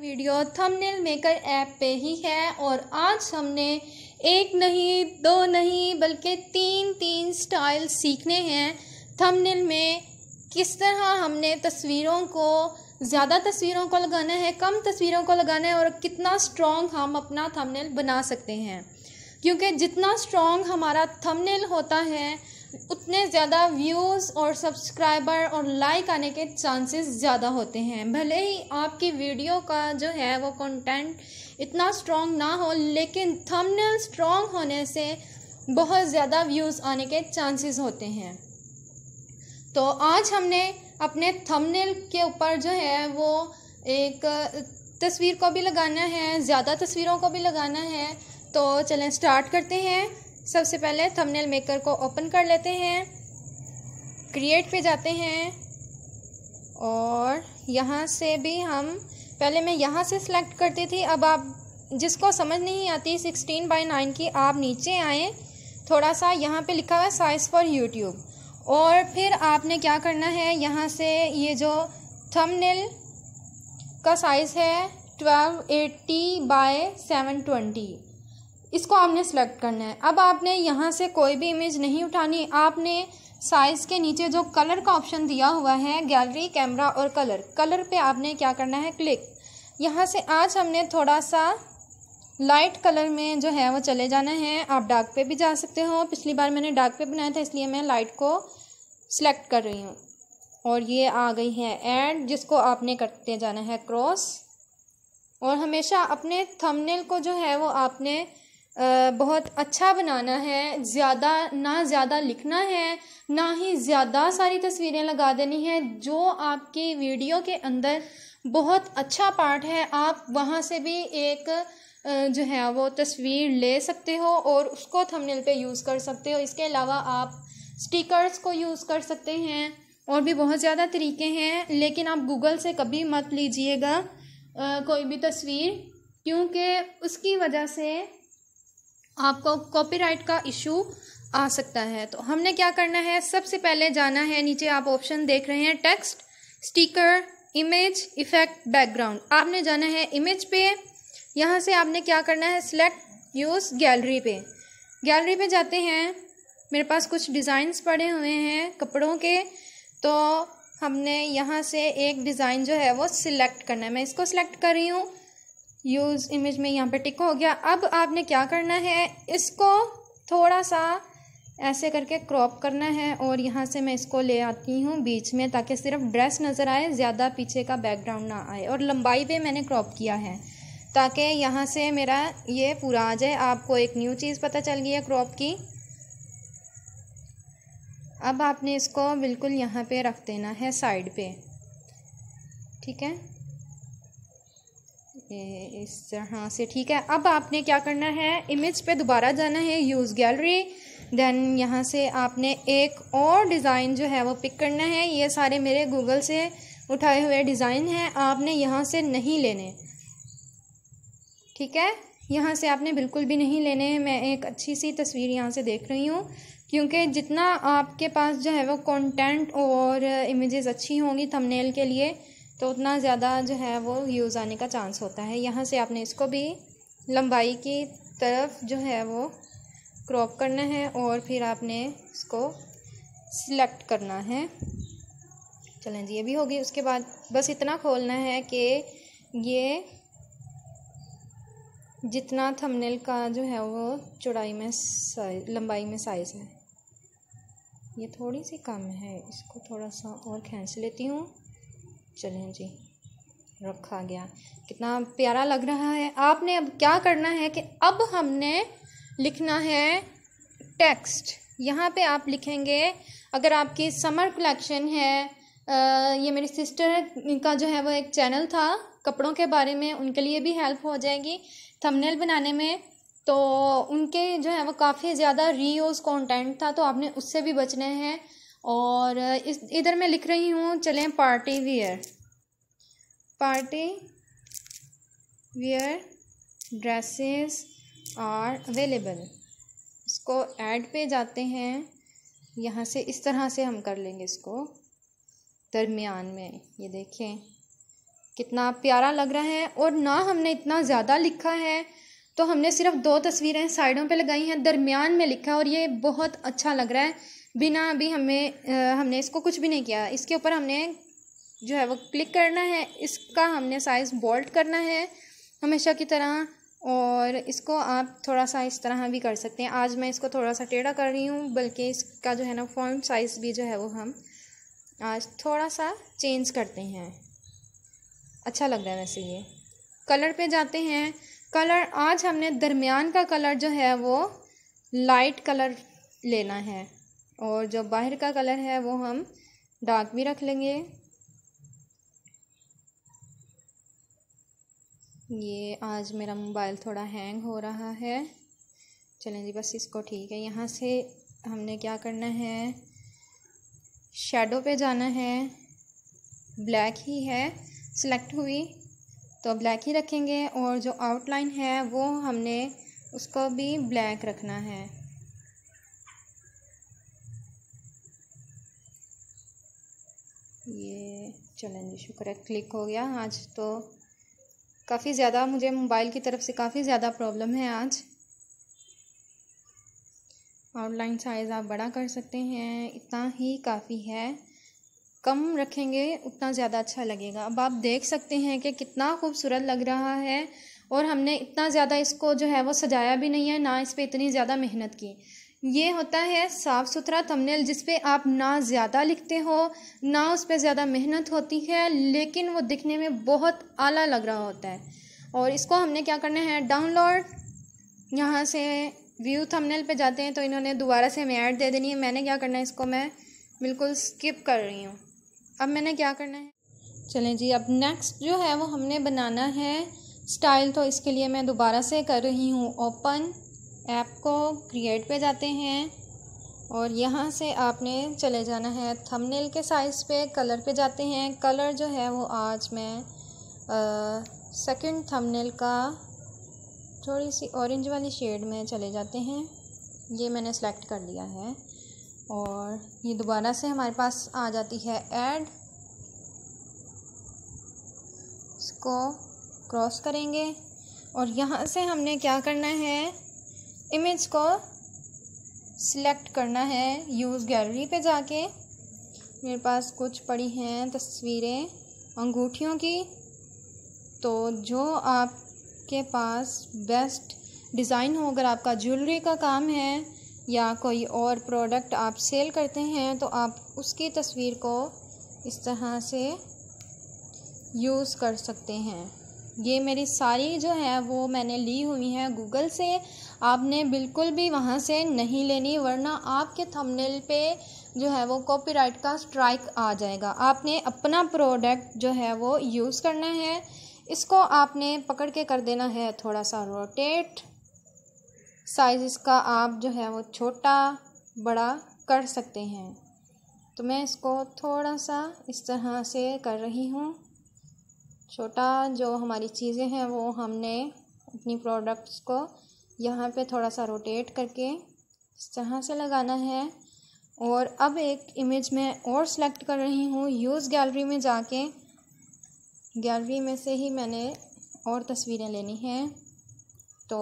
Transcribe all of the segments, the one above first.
की video thumbnail maker app पे ही है और आज हमने एक नहीं दो नहीं बल्कि तीन तीन स्टाइल सीखने हैं थंबनेल में किस तरह हमने तस्वीरों को ज़्यादा तस्वीरों को लगाना है कम तस्वीरों को लगाना है और कितना स्ट्रॉन्ग हम अपना थंबनेल बना सकते हैं क्योंकि जितना स्ट्रॉन्ग हमारा थंबनेल होता है उतने ज़्यादा व्यूज़ और सब्सक्राइबर और लाइक आने के चांसेस ज़्यादा होते हैं भले ही आपकी वीडियो का जो है वो कंटेंट इतना स्ट्रॉन्ग ना हो लेकिन थंबनेल स्ट्रॉन्ग होने से बहुत ज़्यादा व्यूज़ आने के चांसेस होते हैं तो आज हमने अपने थंबनेल के ऊपर जो है वो एक तस्वीर को भी लगाना है ज़्यादा तस्वीरों को भी लगाना है तो चलें स्टार्ट करते हैं सबसे पहले थंबनेल मेकर को ओपन कर लेते हैं क्रिएट पे जाते हैं और यहाँ से भी हम पहले मैं यहाँ से सिलेक्ट करती थी अब आप जिसको समझ नहीं आती सिक्सटीन बाई नाइन की आप नीचे आएँ थोड़ा सा यहाँ पे लिखा हुआ है साइज़ फॉर यूट्यूब और फिर आपने क्या करना है यहाँ से ये जो थंबनेल का साइज़ है twelve eighty by seven twenty इसको आपने सेलेक्ट करना है अब आपने यहाँ से कोई भी इमेज नहीं उठानी आपने साइज़ के नीचे जो कलर का ऑप्शन दिया हुआ है गैलरी कैमरा और कलर कलर पे आपने क्या करना है क्लिक यहाँ से आज हमने थोड़ा सा लाइट कलर में जो है वो चले जाना है आप डार्क पे भी जा सकते हो पिछली बार मैंने डार्क पे बनाया था इसलिए मैं लाइट को सिलेक्ट कर रही हूँ और ये आ गई है एड जिसको आपने करते जाना है क्रॉस और हमेशा अपने थंबनेल को जो है वो आपने बहुत अच्छा बनाना है ज़्यादा ना ज़्यादा लिखना है ना ही ज़्यादा सारी तस्वीरें लगा देनी है जो आपकी वीडियो के अंदर बहुत अच्छा पार्ट है आप वहाँ से भी एक जो है वो तस्वीर ले सकते हो और उसको थंबनेल पे यूज़ कर सकते हो इसके अलावा आप स्टिकर्स को यूज़ कर सकते हैं और भी बहुत ज़्यादा तरीके हैं लेकिन आप गूगल से कभी मत लीजिएगा कोई भी तस्वीर क्योंकि उसकी वजह से आपको कॉपीराइट का इशू आ सकता है तो हमने क्या करना है सबसे पहले जाना है नीचे आप ऑप्शन देख रहे हैं text sticker image effect background आपने जाना है इमेज पे यहाँ से आपने क्या करना है सिलेक्ट यूज़ गैलरी पे गैलरी पे जाते हैं मेरे पास कुछ डिज़ाइंस पड़े हुए हैं कपड़ों के तो हमने यहाँ से एक डिज़ाइन जो है वो सिलेक्ट करना है मैं इसको सिलेक्ट कर रही हूँ यूज़ इमेज में यहाँ पे टिक हो गया अब आपने क्या करना है इसको थोड़ा सा ऐसे करके क्रॉप करना है और यहाँ से मैं इसको ले आती हूँ बीच में ताकि सिर्फ ड्रेस नज़र आए ज़्यादा पीछे का बैकग्राउंड ना आए और लंबाई पे मैंने क्रॉप किया है ताकि यहाँ से मेरा ये पूरा आ जाए आपको एक न्यू चीज़ पता चल गई है क्रॉप की अब आपने इसको बिल्कुल यहाँ पे रख देना है साइड पे ठीक है इस तरह से ठीक है अब आपने क्या करना है इमेज पे दोबारा जाना है यूज़ गैलरी देन यहाँ से आपने एक और डिज़ाइन जो है वो पिक करना है ये सारे मेरे गूगल से उठाए हुए डिज़ाइन हैं आपने यहाँ से नहीं लेने ठीक है यहाँ से आपने बिल्कुल भी नहीं लेने हैं मैं एक अच्छी सी तस्वीर यहाँ से देख रही हूँ क्योंकि जितना आपके पास जो है वो कंटेंट और इमेजेस अच्छी होंगी थंबनेल के लिए तो उतना ज़्यादा जो है वो यूज़ आने का चांस होता है यहाँ से आपने इसको भी लंबाई की तरफ जो है वो क्रॉप करना है और फिर आपने इसको सिलेक्ट करना है चलें जी ये भी होगी उसके बाद बस इतना खोलना है कि ये जितना थंबनेल का जो है वो चौड़ाई में साइज लंबाई में साइज़ है ये थोड़ी सी कम है इसको थोड़ा सा और खींच लेती हूँ चलें जी रखा गया कितना प्यारा लग रहा है आपने अब क्या करना है कि अब हमने लिखना है टेक्स्ट यहाँ पे आप लिखेंगे अगर आपकी समर कलेक्शन है आ, ये मेरी सिस्टर का जो है वो एक चैनल था कपड़ों के बारे में उनके लिए भी हेल्प हो जाएगी थंबनेल बनाने में तो उनके जो है वो काफ़ी ज़्यादा रीयूज़ कंटेंट था तो आपने उससे भी बचने हैं और इस इधर मैं लिख रही हूँ चलें party wear party wear dresses are available इसको ऐड पे जाते हैं यहाँ से इस तरह से हम कर लेंगे इसको दरमियान में ये देखें कितना प्यारा लग रहा है और ना हमने इतना ज़्यादा लिखा है तो हमने सिर्फ दो तस्वीरें साइडों पे लगाई हैं दरमियान में लिखा और ये बहुत अच्छा लग रहा है बिना अभी हमें आ, हमने इसको कुछ भी नहीं किया इसके ऊपर हमने जो है वो क्लिक करना है इसका हमने साइज़ बोल्ट करना है हमेशा की तरह और इसको आप थोड़ा सा इस तरह भी कर सकते हैं आज मैं इसको थोड़ा सा टेढ़ा कर रही हूँ बल्कि इसका जो है ना फॉन्ट साइज़ भी जो है वो हम आज थोड़ा सा चेंज करते हैं अच्छा लग रहा है वैसे ये कलर पे जाते हैं कलर आज हमने दरमियान का कलर जो है वो लाइट कलर लेना है और जो बाहर का कलर है वो हम डार्क भी रख लेंगे ये आज मेरा मोबाइल थोड़ा हैंग हो रहा है चलें जी बस इसको ठीक है यहाँ से हमने क्या करना है शेडो पे जाना है ब्लैक ही है सिलेक्ट हुई तो ब्लैक ही रखेंगे और जो आउटलाइन है वो हमने उसको भी ब्लैक रखना है ये चलें जी शुक्र है क्लिक हो गया आज तो काफ़ी ज़्यादा मुझे मोबाइल की तरफ से काफ़ी ज़्यादा प्रॉब्लम है आज आउटलाइन साइज़ आप बड़ा कर सकते हैं इतना ही काफ़ी है कम रखेंगे उतना ज़्यादा अच्छा लगेगा अब आप देख सकते हैं कि कितना खूबसूरत लग रहा है और हमने इतना ज़्यादा इसको जो है वो सजाया भी नहीं है ना इस पर इतनी ज़्यादा मेहनत की ये होता है साफ़ सुथरा थंबनेल जिस पे आप ना ज़्यादा लिखते हो ना उस पर ज़्यादा मेहनत होती है लेकिन वो दिखने में बहुत आला लग रहा होता है और इसको हमने क्या करना है डाउनलोड यहाँ से व्यू थंबनेल पे जाते हैं तो इन्होंने दोबारा से हमें ऐड दे देनी है मैंने क्या करना है इसको मैं बिल्कुल स्किप कर रही हूँ अब मैंने क्या करना है चलें जी अब नेक्स्ट जो है वो हमने बनाना है स्टाइल तो इसके लिए मैं दोबारा से कर रही हूँ ओपन ऐप को क्रिएट पे जाते हैं और यहाँ से आपने चले जाना है थंबनेल के साइज़ पे कलर पे जाते हैं कलर जो है वो आज मैं सेकंड थंबनेल का थोड़ी सी ऑरेंज वाली शेड में चले जाते हैं ये मैंने सेलेक्ट कर लिया है और ये दोबारा से हमारे पास आ जाती है ऐड इसको क्रॉस करेंगे और यहाँ से हमने क्या करना है इमेज को सिलेक्ट करना है यूज़ गैलरी पे जाके मेरे पास कुछ पड़ी हैं तस्वीरें अंगूठियों की तो जो आपके पास बेस्ट डिज़ाइन हो अगर आपका ज्वेलरी का काम है या कोई और प्रोडक्ट आप सेल करते हैं तो आप उसकी तस्वीर को इस तरह से यूज़ कर सकते हैं ये मेरी सारी जो है वो मैंने ली हुई हैं गूगल से आपने बिल्कुल भी वहाँ से नहीं लेनी वरना आपके थंबनेल पे जो है वो कॉपीराइट का स्ट्राइक आ जाएगा आपने अपना प्रोडक्ट जो है वो यूज़ करना है इसको आपने पकड़ के कर देना है थोड़ा सा रोटेट साइज़ इसका आप जो है वो छोटा बड़ा कर सकते हैं तो मैं इसको थोड़ा सा इस तरह से कर रही हूँ छोटा जो हमारी चीज़ें हैं वो हमने अपनी प्रोडक्ट्स को यहाँ पे थोड़ा सा रोटेट करके इस तरह से लगाना है और अब एक इमेज में और सेलेक्ट कर रही हूँ यूज़ गैलरी में जाके गैलरी में से ही मैंने और तस्वीरें लेनी हैं तो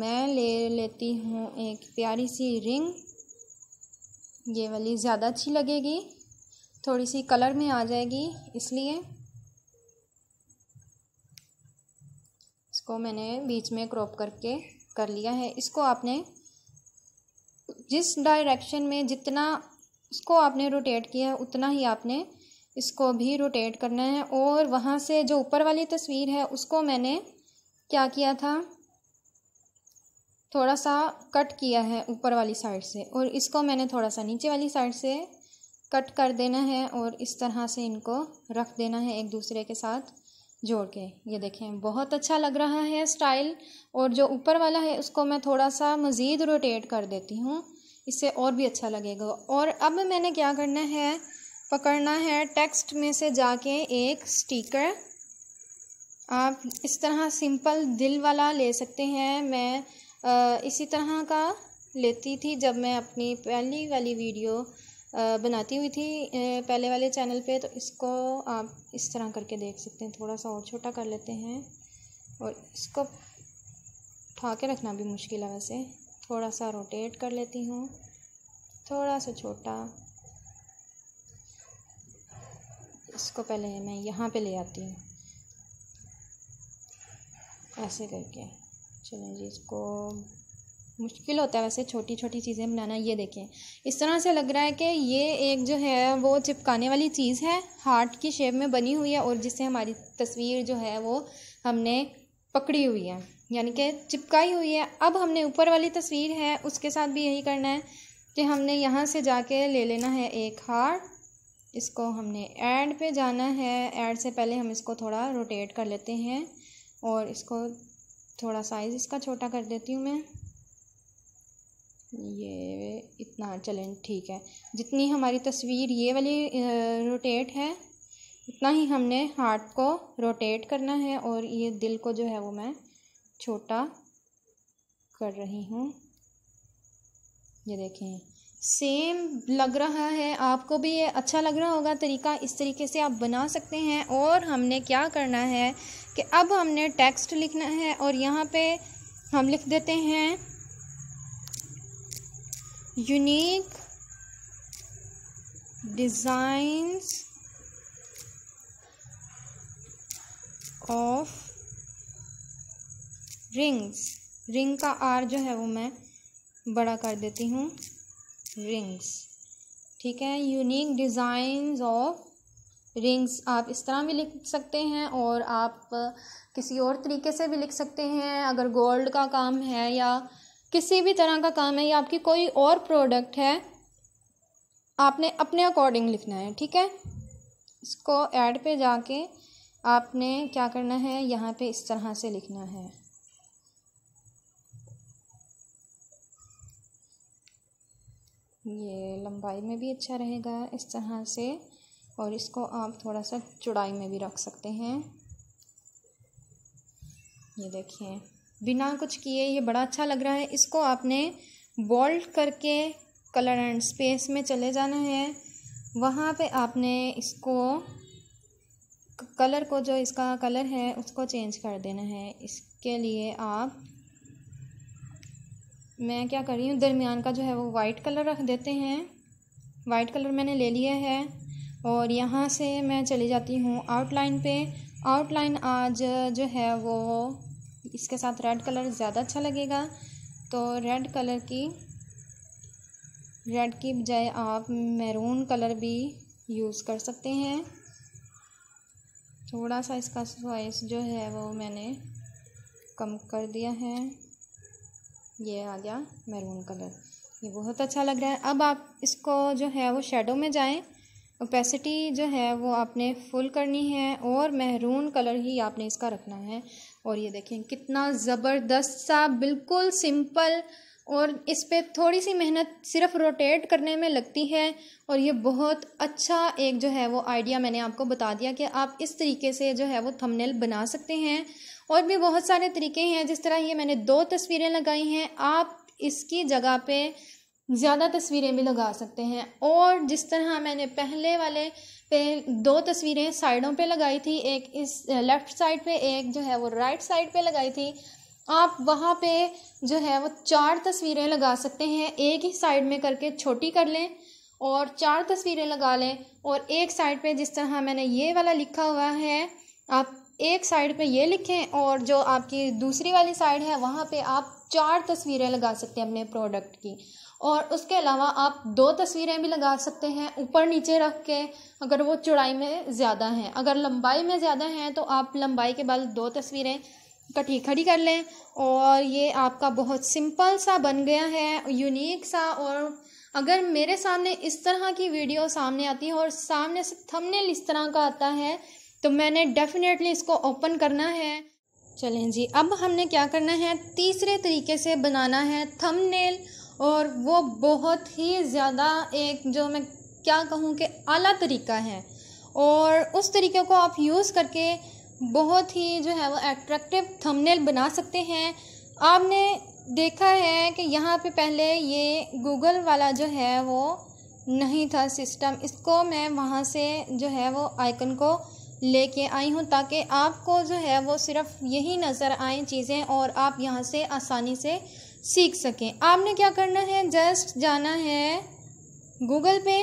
मैं ले लेती हूँ एक प्यारी सी रिंग ये वाली ज़्यादा अच्छी लगेगी थोड़ी सी कलर में आ जाएगी इसलिए इसको मैंने बीच में क्रॉप करके कर लिया है इसको आपने जिस डायरेक्शन में जितना इसको आपने रोटेट किया है उतना ही आपने इसको भी रोटेट करना है और वहाँ से जो ऊपर वाली तस्वीर है उसको मैंने क्या किया था थोड़ा सा कट किया है ऊपर वाली साइड से और इसको मैंने थोड़ा सा नीचे वाली साइड से कट कर देना है और इस तरह से इनको रख देना है एक दूसरे के साथ जोड़ के ये देखें बहुत अच्छा लग रहा है स्टाइल और जो ऊपर वाला है उसको मैं थोड़ा सा मज़ीद रोटेट कर देती हूँ इससे और भी अच्छा लगेगा और अब मैंने क्या करना है पकड़ना है टेक्स्ट में से जाके एक स्टिकर आप इस तरह सिंपल दिल वाला ले सकते हैं मैं इसी तरह का लेती थी जब मैं अपनी पहली वाली वीडियो बनाती हुई थी पहले वाले चैनल पे तो इसको आप इस तरह करके देख सकते हैं थोड़ा सा और छोटा कर लेते हैं और इसको उठा के रखना भी मुश्किल है वैसे थोड़ा सा रोटेट कर लेती हूँ थोड़ा सा छोटा इसको पहले मैं यहाँ पे ले आती हूँ ऐसे करके चलें जी इसको मुश्किल होता है वैसे छोटी छोटी चीज़ें बनाना ये देखें इस तरह से लग रहा है कि ये एक जो है वो चिपकाने वाली चीज़ है हार्ट की शेप में बनी हुई है और जिससे हमारी तस्वीर जो है वो हमने पकड़ी हुई है यानी कि चिपकाई हुई है अब हमने ऊपर वाली तस्वीर है उसके साथ भी यही करना है कि हमने यहाँ से जाके ले लेना है एक हार्ट इसको हमने ऐड पे जाना है ऐड से पहले हम इसको थोड़ा रोटेट कर लेते हैं और इसको थोड़ा साइज़ इसका छोटा कर देती हूँ मैं ये इतना चलें ठीक है जितनी हमारी तस्वीर ये वाली रोटेट है उतना ही हमने हार्ट को रोटेट करना है और ये दिल को जो है वो मैं छोटा कर रही हूँ ये देखें सेम लग रहा है आपको भी ये अच्छा लग रहा होगा तरीका इस तरीके से आप बना सकते हैं और हमने क्या करना है कि अब हमने टेक्स्ट लिखना है और यहाँ पे हम लिख देते हैं unique designs of rings ring का आर जो है वो मैं बड़ा कर देती हूँ रिंग्स ठीक है यूनिक डिज़ाइंस ऑफ रिंग्स आप इस तरह भी लिख सकते हैं और आप किसी और तरीके से भी लिख सकते हैं अगर गोल्ड का काम है या किसी भी तरह का काम है या आपकी कोई और प्रोडक्ट है आपने अपने अकॉर्डिंग लिखना है ठीक है इसको ऐड पे जाके आपने क्या करना है यहाँ पे इस तरह से लिखना है ये लंबाई में भी अच्छा रहेगा इस तरह से और इसको आप थोड़ा सा चौड़ाई में भी रख सकते हैं ये देखिए बिना कुछ किए ये बड़ा अच्छा लग रहा है इसको आपने बोल्ड करके कलर एंड स्पेस में चले जाना है वहाँ पे आपने इसको कलर को जो इसका कलर है उसको चेंज कर देना है इसके लिए आप मैं क्या कर रही हूँ दरमियान का जो है वो वाइट कलर रख देते हैं वाइट कलर मैंने ले लिया है और यहाँ से मैं चली जाती हूँ आउटलाइन पे आउटलाइन आज जो है वो इसके साथ रेड कलर ज़्यादा अच्छा लगेगा तो रेड कलर की रेड की बजाय आप मैरून कलर भी यूज़ कर सकते हैं थोड़ा सा इसका स्वाइस जो है वो मैंने कम कर दिया है ये आ गया मैरून कलर ये बहुत अच्छा लग रहा है अब आप इसको जो है वो शेडो में जाएं ओपेसिटी जो है वो आपने फुल करनी है और महरून कलर ही आपने इसका रखना है और ये देखें कितना ज़बरदस्त सा बिल्कुल सिंपल और इस पर थोड़ी सी मेहनत सिर्फ रोटेट करने में लगती है और ये बहुत अच्छा एक जो है वो आइडिया मैंने आपको बता दिया कि आप इस तरीके से जो है वो थंबनेल बना सकते हैं और भी बहुत सारे तरीके हैं जिस तरह ये मैंने दो तस्वीरें लगाई हैं आप इसकी जगह पे ज़्यादा तस्वीरें भी लगा सकते हैं और जिस तरह मैंने पहले वाले पे दो तस्वीरें साइडों पे लगाई थी एक इस लेफ़्ट साइड पे एक जो है वो राइट साइड पे लगाई थी आप वहाँ पे जो है वो चार तस्वीरें लगा सकते हैं एक ही साइड में करके छोटी कर लें और चार तस्वीरें लगा लें और एक साइड पे जिस तरह मैंने ये वाला लिखा हुआ है आप एक साइड पे ये लिखें और जो आपकी दूसरी वाली साइड है वहाँ पे आप चार तस्वीरें लगा सकते हैं अपने प्रोडक्ट की और उसके अलावा आप दो तस्वीरें भी लगा सकते हैं ऊपर नीचे रख के अगर वो चौड़ाई में ज़्यादा हैं अगर लंबाई में ज़्यादा हैं तो आप लंबाई के बाद दो तस्वीरें कटी खड़ी कर लें और ये आपका बहुत सिंपल सा बन गया है यूनिक सा और अगर मेरे सामने इस तरह की वीडियो सामने आती है और सामने से थंबनेल इस तरह का आता है तो मैंने डेफिनेटली इसको ओपन करना है चलें जी अब हमने क्या करना है तीसरे तरीके से बनाना है थंबनेल और वो बहुत ही ज़्यादा एक जो मैं क्या कहूँ कि आला तरीका है और उस तरीके को आप यूज़ करके बहुत ही जो है वो एट्रैक्टिव थंबनेल बना सकते हैं आपने देखा है कि यहाँ पे पहले ये गूगल वाला जो है वो नहीं था सिस्टम इसको मैं वहाँ से जो है वो आइकन को लेके आई हूँ ताकि आपको जो है वो सिर्फ यही नज़र आए चीज़ें और आप यहाँ से आसानी से सीख सकें आपने क्या करना है जस्ट जाना है गूगल पे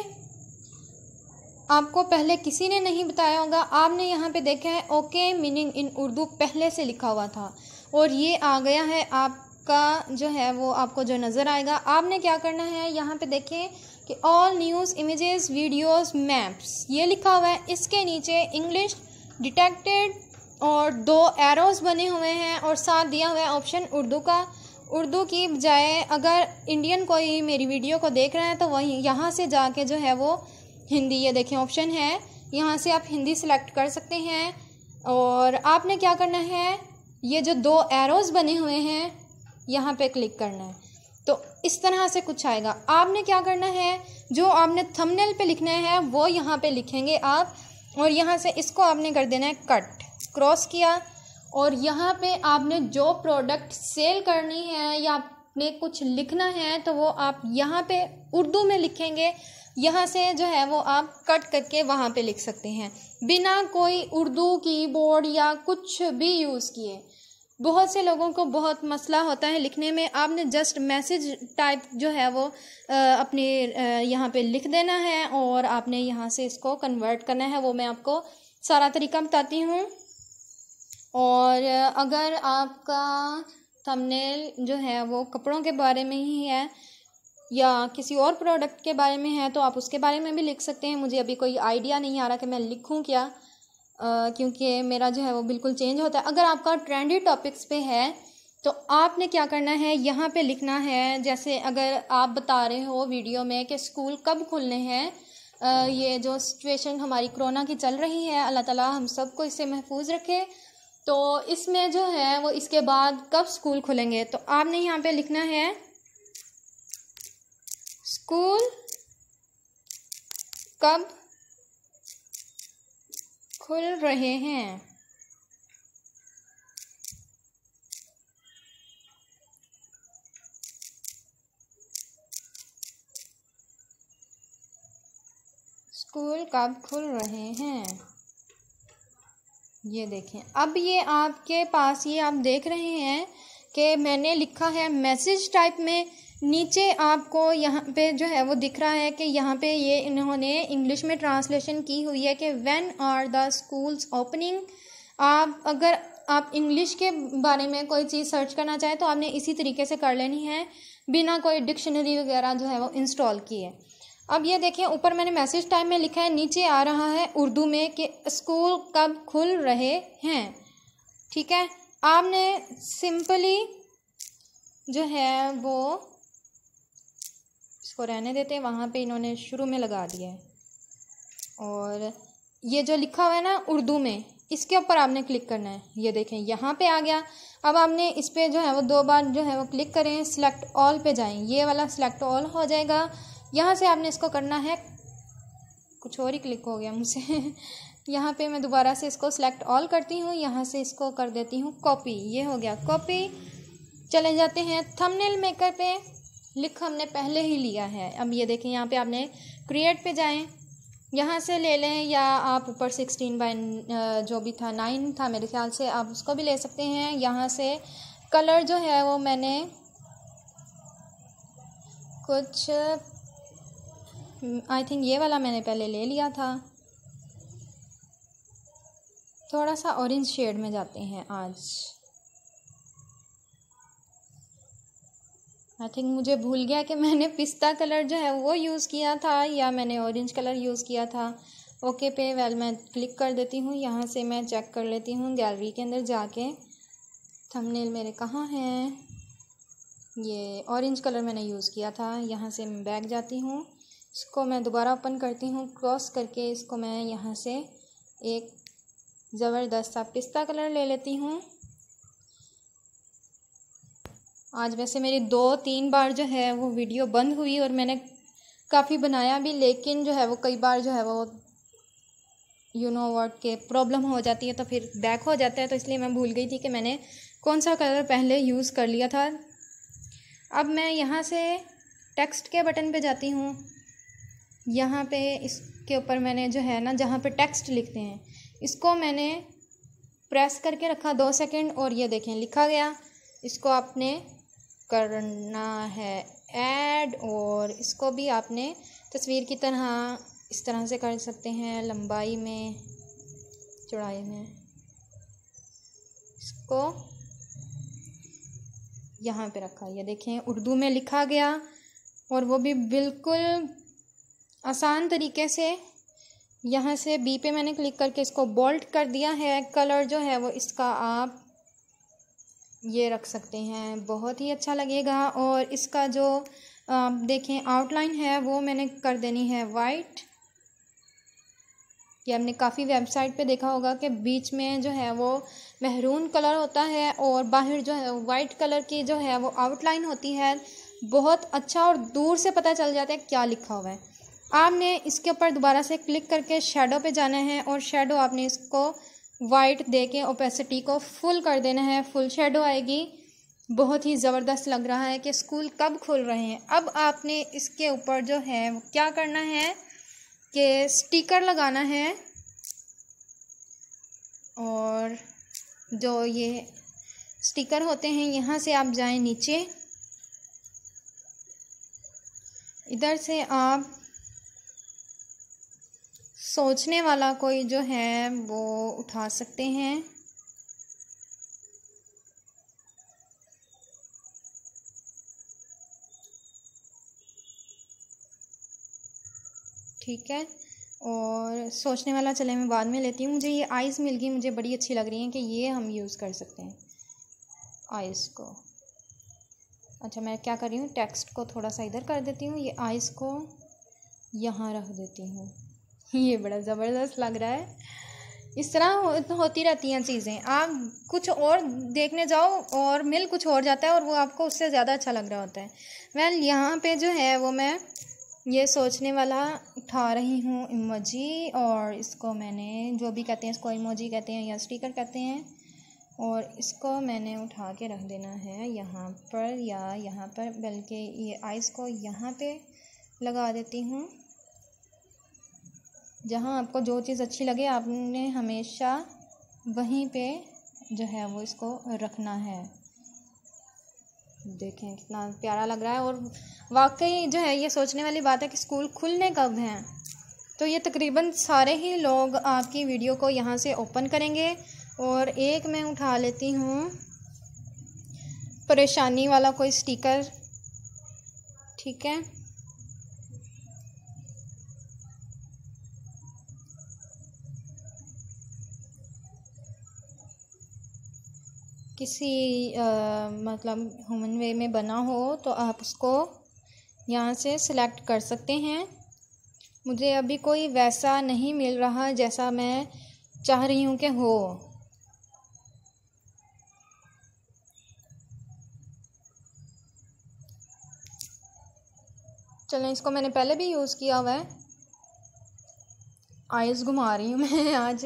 आपको पहले किसी ने नहीं बताया होगा आपने यहाँ पे देखा है ओके मीनिंग इन उर्दू पहले से लिखा हुआ था और ये आ गया है आपका जो है वो आपको जो नज़र आएगा आपने क्या करना है यहाँ पे देखें कि all news images videos maps ये लिखा हुआ है इसके नीचे इंग्लिश डिटेक्टेड और दो एरोज़ बने हुए हैं और साथ दिया हुआ है ऑप्शन उर्दू का उर्दू की बजाय अगर इंडियन कोई मेरी वीडियो को देख रहा है तो वहीं यहाँ से जाके जो है वो हिंदी ये देखें ऑप्शन है यहाँ से आप हिंदी सेलेक्ट कर सकते हैं और आपने क्या करना है ये जो दो एरोज़ बने हुए हैं यहाँ पे क्लिक करना है तो इस तरह से कुछ आएगा आपने क्या करना है जो आपने थंबनेल पे लिखना है वो यहाँ पे लिखेंगे आप और यहाँ से इसको आपने कर देना है कट क्रॉस किया और यहाँ पे आपने जो प्रोडक्ट सेल करनी है या आपने कुछ लिखना है तो वो आप यहाँ पे उर्दू में लिखेंगे यहाँ से जो है वो आप कट करके वहाँ पे लिख सकते हैं बिना कोई उर्दू कीबोर्ड या कुछ भी यूज़ किए बहुत से लोगों को बहुत मसला होता है लिखने में आपने जस्ट मैसेज टाइप जो है वो अपने यहाँ पे लिख देना है और आपने यहाँ से इसको कन्वर्ट करना है वो मैं आपको सारा तरीका बताती हूँ और अगर आपका थंबनेल जो है वो कपड़ों के बारे में ही है या किसी और प्रोडक्ट के बारे में है तो आप उसके बारे में भी लिख सकते हैं मुझे अभी कोई आइडिया नहीं आ रहा कि मैं लिखूँ क्या क्योंकि मेरा जो है वो बिल्कुल चेंज होता है अगर आपका ट्रेंडी टॉपिक्स पे है तो आपने क्या करना है यहाँ पे लिखना है जैसे अगर आप बता रहे हो वीडियो में कि स्कूल कब खुलने हैं ये जो सिचुएशन हमारी कोरोना की चल रही है अल्लाह ताला हम सबको इससे महफूज रखे तो इसमें जो है वो इसके बाद कब स्कूल खुलेंगे तो आपने यहाँ पे लिखना है स्कूल कब खुल रहे हैं स्कूल कब खुल रहे हैं ये देखें अब ये आपके पास ये आप देख रहे हैं कि मैंने लिखा है मैसेज टाइप में नीचे आपको यहाँ पे जो है वो दिख रहा है कि यहाँ पे ये इन्होंने इंग्लिश में ट्रांसलेशन की हुई है कि when are the schools opening आप अगर आप इंग्लिश के बारे में कोई चीज़ सर्च करना चाहें तो आपने इसी तरीके से कर लेनी है बिना कोई डिक्शनरी वगैरह जो है वो इंस्टॉल की है अब ये देखें ऊपर मैंने मैसेज टाइम में लिखा है नीचे आ रहा है उर्दू में कि स्कूल कब खुल रहे हैं ठीक है आपने सिंपली जो है वो इसको रहने देते हैं वहाँ पे इन्होंने शुरू में लगा दिया है और ये जो लिखा हुआ है ना उर्दू में इसके ऊपर आपने क्लिक करना है ये देखें यहाँ पे आ गया अब आपने इस पर जो है वो दो बार जो है वो क्लिक करें सिलेक्ट ऑल पे जाएं ये वाला सिलेक्ट ऑल हो जाएगा यहाँ से आपने इसको करना है कुछ और ही क्लिक हो गया मुझसे यहाँ पे मैं दोबारा से इसको सिलेक्ट ऑल करती हूँ यहाँ से इसको कर देती हूँ कॉपी ये हो गया कॉपी चले जाते हैं थमनेल मेकर पे लिख हमने पहले ही लिया है अब ये देखें यहाँ पे आपने क्रिएट पे जाएं यहाँ से ले लें या आप ऊपर सिक्सटीन बाय जो भी था नाइन था मेरे ख्याल से आप उसको भी ले सकते हैं यहाँ से कलर जो है वो मैंने कुछ आई थिंक ये वाला मैंने पहले ले लिया था थोड़ा सा ऑरेंज शेड में जाते हैं आज आई थिंक मुझे भूल गया कि मैंने पिस्ता कलर जो है वो यूज़ किया था या मैंने ऑरेंज कलर यूज़ किया था ओके पे वेल मैं क्लिक कर देती हूँ यहाँ से मैं चेक कर लेती हूँ गैलरी के अंदर जाके थंबनेल मेरे कहाँ हैं ये ऑरेंज कलर मैंने यूज़ किया था यहाँ से मैं बैग जाती हूँ इसको मैं दोबारा ओपन करती हूँ क्रॉस करके इसको मैं यहाँ से एक ज़बरदस्त सा पिस्ता कलर ले लेती हूँ आज वैसे मेरी दो तीन बार जो है वो वीडियो बंद हुई और मैंने काफ़ी बनाया भी लेकिन जो है वो कई बार जो है वो यू नो वॉट के प्रॉब्लम हो जाती है तो फिर बैक हो जाता है तो इसलिए मैं भूल गई थी कि मैंने कौन सा कलर पहले यूज़ कर लिया था अब मैं यहाँ से टेक्स्ट के बटन पे जाती हूँ यहाँ पे इसके ऊपर मैंने जो है ना जहाँ पे टेक्स्ट लिखते हैं इसको मैंने प्रेस करके रखा दो सेकंड और ये देखें लिखा गया इसको आपने करना है ऐड और इसको भी आपने तस्वीर की तरह इस तरह से कर सकते हैं लंबाई में चौड़ाई में इसको यहाँ पे रखा ये देखें उर्दू में लिखा गया और वो भी बिल्कुल आसान तरीके से यहाँ से बी पे मैंने क्लिक करके इसको बोल्ट कर दिया है कलर जो है वो इसका आप ये रख सकते हैं बहुत ही अच्छा लगेगा और इसका जो आप देखें आउटलाइन है वो मैंने कर देनी है वाइट ये हमने काफ़ी वेबसाइट पे देखा होगा कि बीच में जो है वो महरून कलर होता है और बाहर जो है वाइट कलर की जो है वो आउटलाइन होती है बहुत अच्छा और दूर से पता चल जाता है क्या लिखा हुआ है आपने इसके ऊपर दोबारा से क्लिक करके शेडो पे जाना है और शेडो आपने इसको वाइट दे के ओपेसिटी को फुल कर देना है फुल शेडो आएगी बहुत ही ज़बरदस्त लग रहा है कि स्कूल कब खुल रहे हैं अब आपने इसके ऊपर जो है वो क्या करना है कि स्टिकर लगाना है और जो ये स्टिकर होते हैं यहाँ से आप जाएं नीचे इधर से आप सोचने वाला कोई जो है वो उठा सकते हैं ठीक है और सोचने वाला चले मैं बाद में लेती हूँ मुझे ये आइस मिल गई मुझे बड़ी अच्छी लग रही है कि ये हम यूज़ कर सकते हैं आइस को अच्छा मैं क्या कर रही हूँ टेक्स्ट को थोड़ा सा इधर कर देती हूँ ये आइस को यहाँ रख देती हूँ ये बड़ा ज़बरदस्त लग रहा है इस तरह हो, होती रहती हैं चीज़ें आप कुछ और देखने जाओ और मिल कुछ और जाता है और वो आपको उससे ज़्यादा अच्छा लग रहा होता है वैल well, यहाँ पे जो है वो मैं ये सोचने वाला उठा रही हूँ इमोजी और इसको मैंने जो भी कहते हैं इसको इमोजी कहते हैं या स्टिकर कहते हैं और इसको मैंने उठा के रख देना है यहाँ पर या यहाँ पर बल्कि ये आइस को यहाँ पे लगा देती हूँ जहाँ आपको जो चीज़ अच्छी लगे आपने हमेशा वहीं पे जो है वो इसको रखना है देखें कितना प्यारा लग रहा है और वाकई जो है ये सोचने वाली बात है कि स्कूल खुलने कब हैं तो ये तकरीबन सारे ही लोग आपकी वीडियो को यहाँ से ओपन करेंगे और एक मैं उठा लेती हूँ परेशानी वाला कोई स्टिकर ठीक है किसी आ, मतलब ह्यूमन वे में बना हो तो आप उसको यहाँ से सिलेक्ट कर सकते हैं मुझे अभी कोई वैसा नहीं मिल रहा जैसा मैं चाह रही हूँ कि हो चलें इसको मैंने पहले भी यूज़ किया हुआ है आइल्स घुमा रही हूँ मैं आज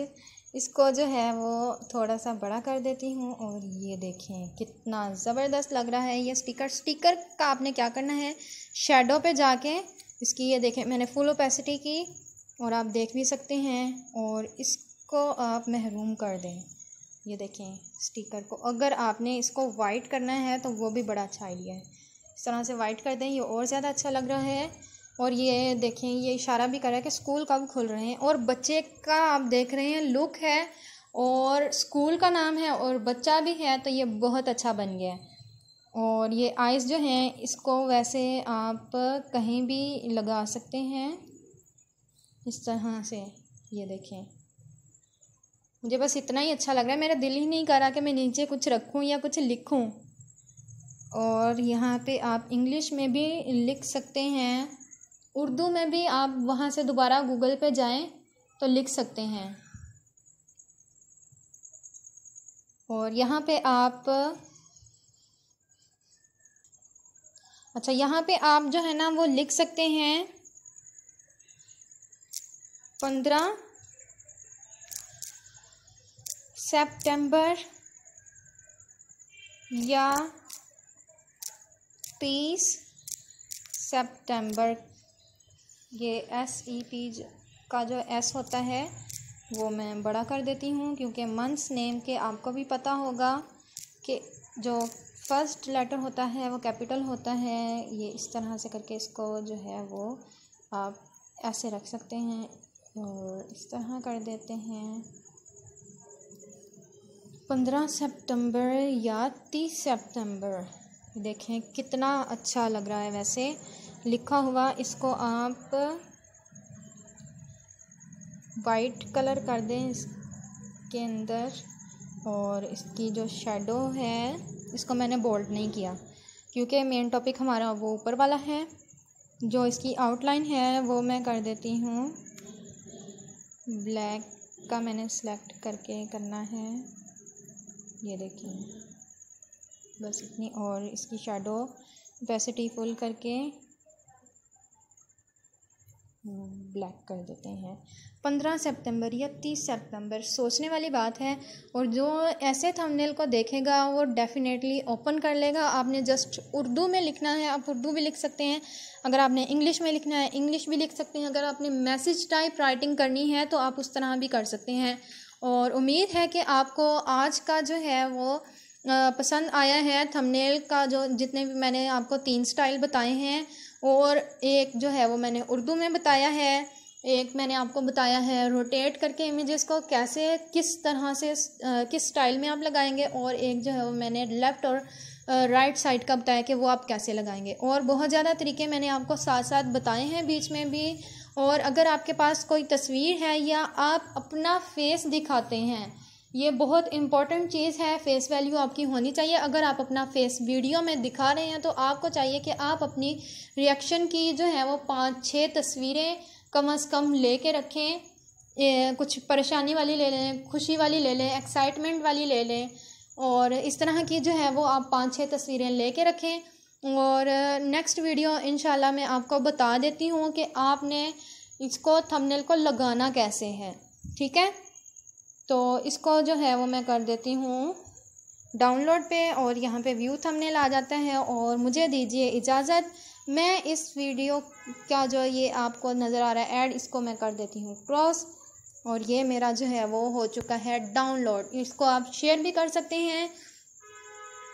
इसको जो है वो थोड़ा सा बड़ा कर देती हूँ और ये देखें कितना ज़बरदस्त लग रहा है ये स्टिकर स्टिकर का आपने क्या करना है शेडो पे जाके इसकी ये देखें मैंने फुल ओपेसिटी की और आप देख भी सकते हैं और इसको आप महरूम कर दें ये देखें स्टिकर को अगर आपने इसको वाइट करना है तो वो भी बड़ा अच्छा आइडिया है इस तरह से वाइट कर दें ये और ज़्यादा अच्छा लग रहा है और ये देखें ये इशारा भी करा है कि स्कूल कब खुल रहे हैं और बच्चे का आप देख रहे हैं लुक है और स्कूल का नाम है और बच्चा भी है तो ये बहुत अच्छा बन गया और ये आइस जो हैं इसको वैसे आप कहीं भी लगा सकते हैं इस तरह से ये देखें मुझे बस इतना ही अच्छा लग रहा है मेरा दिल ही नहीं कर रहा कि मैं नीचे कुछ रखूं या कुछ लिखूं और यहाँ पे आप इंग्लिश में भी लिख सकते हैं उर्दू में भी आप वहाँ से दोबारा गूगल पे जाएं तो लिख सकते हैं और यहाँ पे आप अच्छा यहाँ पे आप जो है ना वो लिख सकते हैं पंद्रह सितंबर या तीस सितंबर ये एस ई पी का जो एस होता है वो मैं बड़ा कर देती हूँ क्योंकि मंथ्स नेम के आपको भी पता होगा कि जो फर्स्ट लेटर होता है वो कैपिटल होता है ये इस तरह से करके इसको जो है वो आप ऐसे रख सकते हैं और इस तरह कर देते हैं पंद्रह सितंबर या तीस सितंबर देखें कितना अच्छा लग रहा है वैसे लिखा हुआ इसको आप वाइट कलर कर दें इसके अंदर और इसकी जो शेडो है इसको मैंने बोल्ड नहीं किया क्योंकि मेन टॉपिक हमारा वो ऊपर वाला है जो इसकी आउटलाइन है वो मैं कर देती हूँ ब्लैक का मैंने सेलेक्ट करके करना है ये देखिए बस इतनी और इसकी शेडो टी फुल करके ब्लैक कर देते हैं पंद्रह सितंबर या तीस सितंबर सोचने वाली बात है और जो ऐसे थंबनेल को देखेगा वो डेफिनेटली ओपन कर लेगा आपने जस्ट उर्दू में लिखना है आप उर्दू भी लिख सकते हैं अगर आपने इंग्लिश में लिखना है इंग्लिश भी लिख सकते हैं अगर आपने मैसेज टाइप राइटिंग करनी है तो आप उस तरह भी कर सकते हैं और उम्मीद है कि आपको आज का जो है वो पसंद आया है थंबनेल का जो जितने भी मैंने आपको तीन स्टाइल बताए हैं और एक जो है वो मैंने उर्दू में बताया है एक मैंने आपको बताया है रोटेट करके इमेजेस को कैसे किस तरह से किस स्टाइल में आप लगाएंगे और एक जो है वो मैंने लेफ़्ट और राइट साइड का बताया कि वो आप कैसे लगाएंगे और बहुत ज़्यादा तरीके मैंने आपको साथ साथ बताए हैं बीच में भी और अगर आपके पास कोई तस्वीर है या आप अपना फेस दिखाते हैं ये बहुत इंपॉर्टेंट चीज़ है फेस वैल्यू आपकी होनी चाहिए अगर आप अपना फेस वीडियो में दिखा रहे हैं तो आपको चाहिए कि आप अपनी रिएक्शन की जो है वो पाँच छः तस्वीरें कम अज़ कम ले कर रखें ए, कुछ परेशानी वाली ले लें खुशी वाली ले लें एक्साइटमेंट वाली ले लें और इस तरह की जो है वो आप पाँच छः तस्वीरें ले कर रखें और नेक्स्ट वीडियो इन मैं आपको बता देती हूँ कि आपने इसको थंबनेल को लगाना कैसे है ठीक है तो इसको जो है वो मैं कर देती हूँ डाउनलोड पे और यहाँ पे व्यू थंबनेल आ जाता है और मुझे दीजिए इजाज़त मैं इस वीडियो का जो ये आपको नज़र आ रहा है ऐड इसको मैं कर देती हूँ क्रॉस और ये मेरा जो है वो हो चुका है डाउनलोड इसको आप शेयर भी कर सकते हैं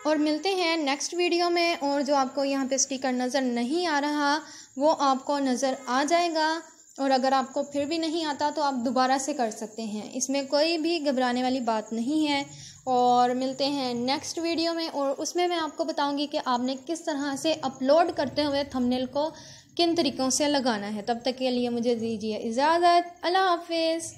और मिलते हैं नेक्स्ट वीडियो में और जो आपको यहाँ पे स्टिकर नज़र नहीं आ रहा वो आपको नज़र आ जाएगा और अगर आपको फिर भी नहीं आता तो आप दोबारा से कर सकते हैं इसमें कोई भी घबराने वाली बात नहीं है और मिलते हैं नेक्स्ट वीडियो में और उसमें मैं आपको बताऊंगी कि आपने किस तरह से अपलोड करते हुए थंबनेल को किन तरीक़ों से लगाना है तब तक के लिए मुझे दीजिए इजाज़त अल्लाह हाफिज़